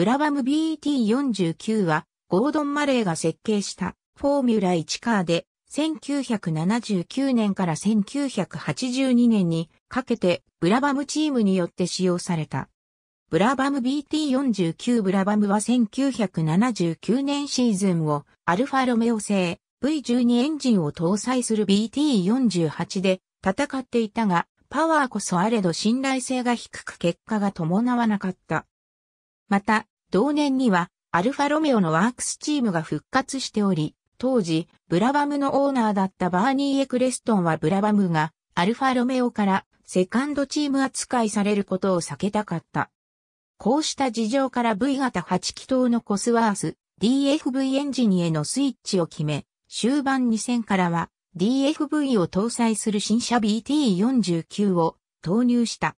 ブラバム BT49 は、ゴードン・マレーが設計したフォーミュラ1カーで、1979年から1982年にかけてブラバムチームによって使用された。ブラバム BT49 ブラバムは1979年シーズンをアルファロメオ製 V12 エンジンを搭載する BT48 で戦っていたが、パワーこそあれど信頼性が低く結果が伴わなかった。また、同年には、アルファロメオのワークスチームが復活しており、当時、ブラバムのオーナーだったバーニー・エクレストンはブラバムが、アルファロメオからセカンドチーム扱いされることを避けたかった。こうした事情から V 型8気筒のコスワース DFV エンジンへのスイッチを決め、終盤2 0からは DFV を搭載する新車 BT49 を投入した。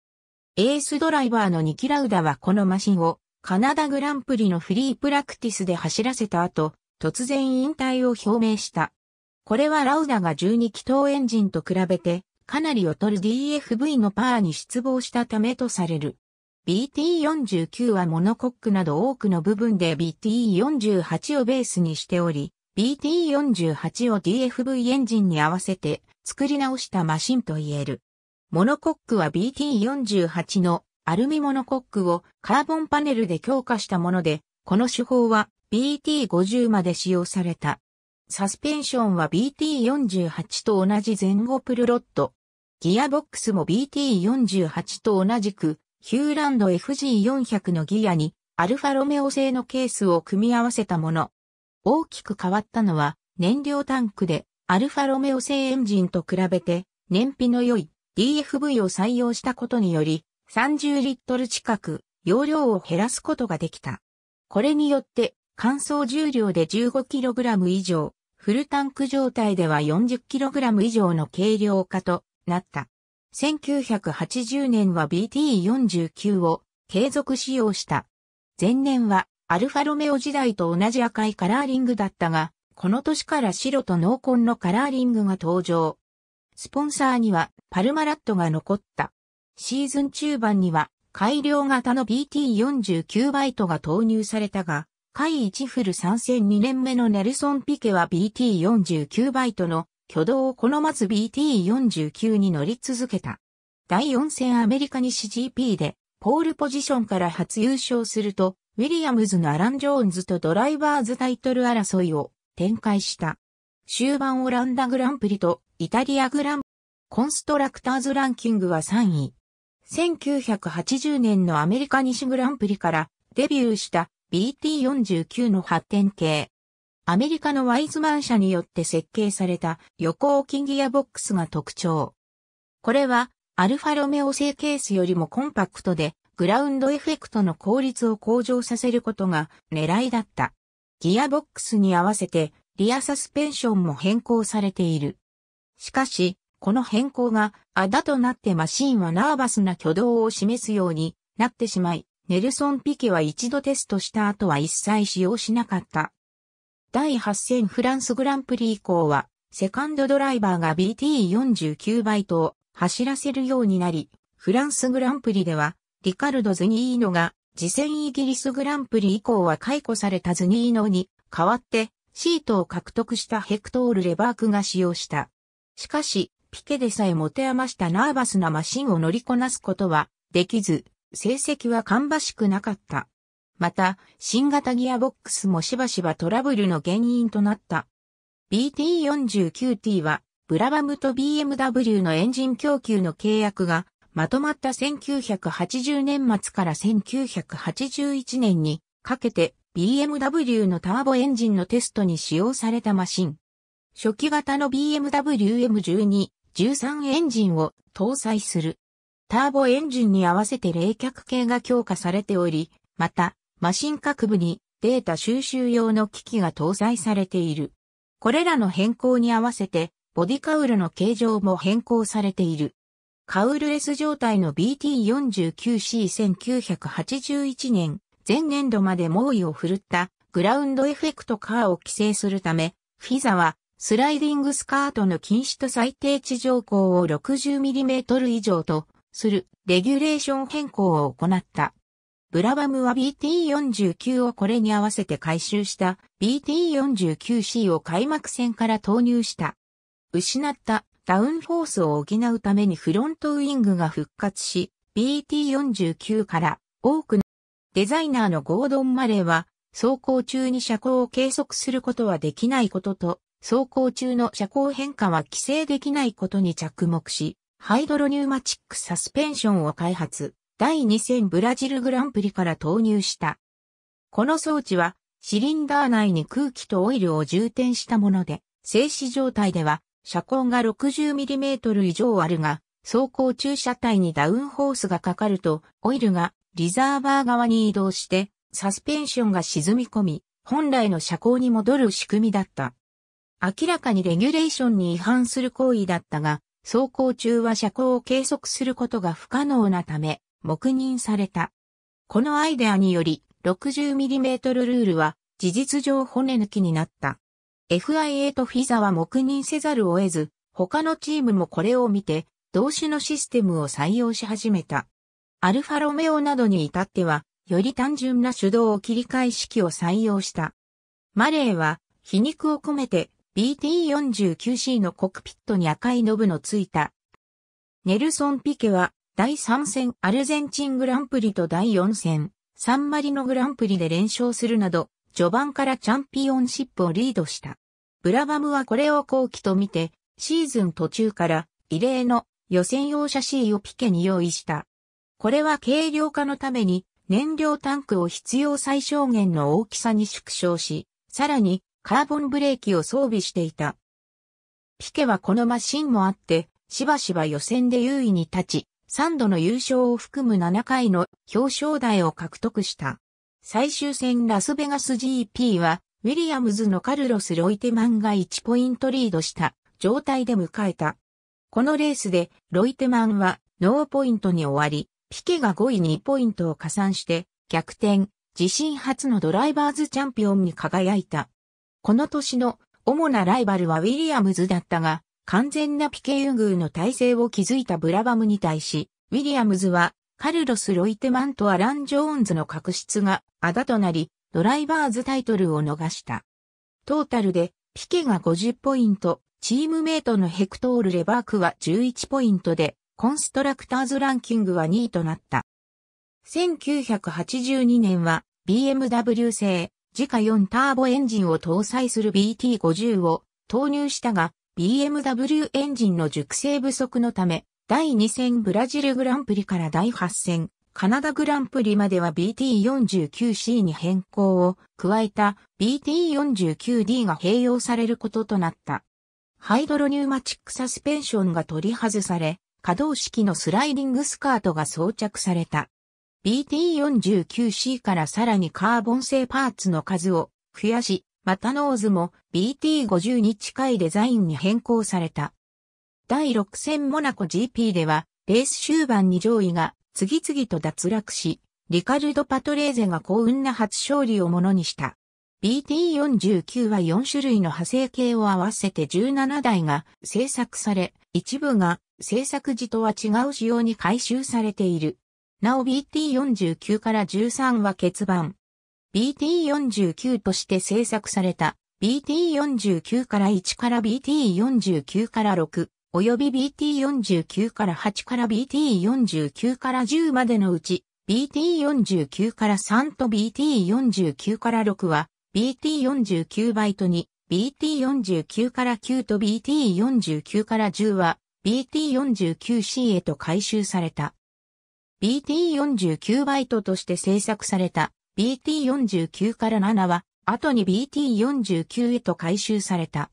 エースドライバーのニキラウダはこのマシンをカナダグランプリのフリープラクティスで走らせた後、突然引退を表明した。これはラウダが12気筒エンジンと比べて、かなり劣る DFV のパワーに失望したためとされる。BT49 はモノコックなど多くの部分で BT48 をベースにしており、BT48 を DFV エンジンに合わせて作り直したマシンと言える。モノコックは BT48 のアルミモノコックをカーボンパネルで強化したもので、この手法は BT50 まで使用された。サスペンションは BT48 と同じ前後プルロット。ギアボックスも BT48 と同じく、ヒューランド FG400 のギアに、アルファロメオ製のケースを組み合わせたもの。大きく変わったのは、燃料タンクで、アルファロメオ製エンジンと比べて、燃費の良い DFV を採用したことにより、30リットル近く容量を減らすことができた。これによって乾燥重量で 15kg 以上、フルタンク状態では 40kg 以上の軽量化となった。1980年は BT49 を継続使用した。前年はアルファロメオ時代と同じ赤いカラーリングだったが、この年から白と濃紺のカラーリングが登場。スポンサーにはパルマラットが残った。シーズン中盤には改良型の BT49 バイトが投入されたが、回一フル参戦2年目のネルソン・ピケは BT49 バイトの挙動を好まず BT49 に乗り続けた。第4戦アメリカ西 GP でポールポジションから初優勝すると、ウィリアムズのアラン・ジョーンズとドライバーズタイトル争いを展開した。終盤オランダグランプリとイタリアグランプリ、コンストラクターズランキングは3位。1980年のアメリカ西グランプリからデビューした BT49 の発展系。アメリカのワイズマン社によって設計された横置きギアボックスが特徴。これはアルファロメオ製ケースよりもコンパクトでグラウンドエフェクトの効率を向上させることが狙いだった。ギアボックスに合わせてリアサスペンションも変更されている。しかし、この変更が、あだとなってマシンはナーバスな挙動を示すようになってしまい、ネルソン・ピケは一度テストした後は一切使用しなかった。第8戦フランスグランプリ以降は、セカンドドライバーが BT49 バイトを走らせるようになり、フランスグランプリでは、リカルド・ズニーノが、次戦イギリスグランプリ以降は解雇されたズニーノに代わって、シートを獲得したヘクトール・レバークが使用した。しかし、ピケでさえ持て余したナーバスなマシンを乗りこなすことはできず、成績は芳しくなかった。また、新型ギアボックスもしばしばトラブルの原因となった。BT49T は、ブラバムと BMW のエンジン供給の契約が、まとまった1980年末から1981年にかけて BMW のターボエンジンのテストに使用されたマシン。初期型の BMW M12、13エンジンを搭載する。ターボエンジンに合わせて冷却系が強化されており、また、マシン各部にデータ収集用の機器が搭載されている。これらの変更に合わせて、ボディカウルの形状も変更されている。カウルレス状態の BT49C1981 年、前年度まで猛威を振るったグラウンドエフェクトカーを規制するため、フィザはスライディングスカートの禁止と最低地上高を 60mm 以上とするレギュレーション変更を行った。ブラバムは BT49 をこれに合わせて回収した BT49C を開幕戦から投入した。失ったダウンフォースを補うためにフロントウイングが復活し、BT49 から多くのデザイナーのゴードン・マレーは走行中に車高を計測することはできないことと走行中の車高変化は規制できないことに着目し、ハイドロニューマチックサスペンションを開発、第2戦ブラジルグランプリから投入した。この装置は、シリンダー内に空気とオイルを充填したもので、静止状態では、車高が 60mm 以上あるが、走行中車体にダウンホースがかかると、オイルがリザーバー側に移動して、サスペンションが沈み込み、本来の車高に戻る仕組みだった。明らかにレギュレーションに違反する行為だったが、走行中は車高を計測することが不可能なため、黙認された。このアイデアにより、60mm ルールは事実上骨抜きになった。FIA と FISA は黙認せざるを得ず、他のチームもこれを見て、同種のシステムを採用し始めた。アルファロメオなどに至っては、より単純な手動を切り替え式を採用した。マレーは、皮肉を込めて、BT49C のコックピットに赤いノブのついた。ネルソン・ピケは第3戦アルゼンチングランプリと第4戦サンマリノグランプリで連勝するなど、序盤からチャンピオンシップをリードした。ブラバムはこれを後期と見て、シーズン途中から異例の予選用車 C をピケに用意した。これは軽量化のために燃料タンクを必要最小限の大きさに縮小し、さらにカーボンブレーキを装備していた。ピケはこのマシンもあって、しばしば予選で優位に立ち、3度の優勝を含む7回の表彰台を獲得した。最終戦ラスベガス GP は、ウィリアムズのカルロス・ロイテマンが1ポイントリードした状態で迎えた。このレースで、ロイテマンはノーポイントに終わり、ピケが5位2ポイントを加算して、逆転、自身初のドライバーズチャンピオンに輝いた。この年の主なライバルはウィリアムズだったが、完全なピケ優遇の体制を築いたブラバムに対し、ウィリアムズはカルロス・ロイテマンとアラン・ジョーンズの確執があだとなり、ドライバーズタイトルを逃した。トータルで、ピケが50ポイント、チームメイトのヘクトール・レバークは11ポイントで、コンストラクターズランキングは2位となった。1982年は BMW 製自家4ターボエンジンを搭載する BT50 を投入したが、BMW エンジンの熟成不足のため、第2戦ブラジルグランプリから第8戦、カナダグランプリまでは BT49C に変更を加えた BT49D が併用されることとなった。ハイドロニューマチックサスペンションが取り外され、可動式のスライディングスカートが装着された。BT49C からさらにカーボン製パーツの数を増やし、またノーズも BT50 に近いデザインに変更された。第6戦モナコ GP では、レース終盤に上位が次々と脱落し、リカルド・パトレーゼが幸運な初勝利をものにした。BT49 は4種類の派生系を合わせて17台が製作され、一部が製作時とは違う仕様に改修されている。なお BT49 から13は欠番。BT49 として制作された BT49 から1から BT49 から6、および BT49 から8から BT49 から10までのうち、BT49 から3と BT49 から6は、BT49 バイトに、BT49 から9と BT49 から10は、BT49C へと回収された。BT49 バイトとして制作された BT49 から7は、後に BT49 へと回収された。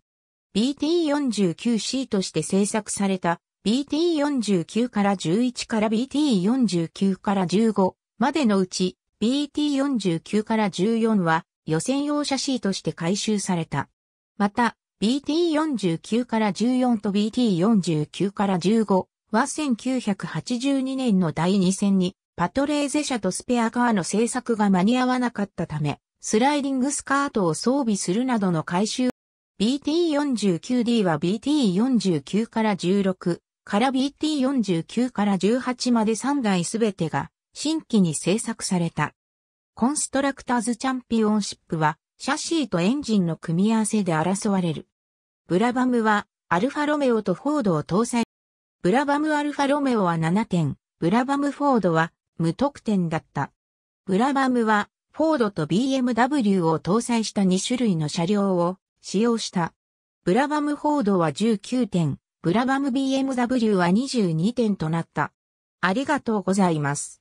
BT49C として制作された BT49 から11から BT49 から15までのうち BT49 から14は予選用車 C として回収された。また BT49 から14と BT49 から15は1982年の第2戦に、パトレーゼ社とスペアカーの製作が間に合わなかったため、スライディングスカートを装備するなどの改修。BT49D は BT49 から16から BT49 から18まで3台すべてが新規に製作された。コンストラクターズチャンピオンシップはシャシーとエンジンの組み合わせで争われる。ブラバムはアルファロメオとフォードを搭載。ブラバムアルファロメオは7点、ブラバムフォードは無得点だった。ブラバムはフォードと BMW を搭載した2種類の車両を使用した。ブラバムフォードは19点、ブラバム BMW は22点となった。ありがとうございます。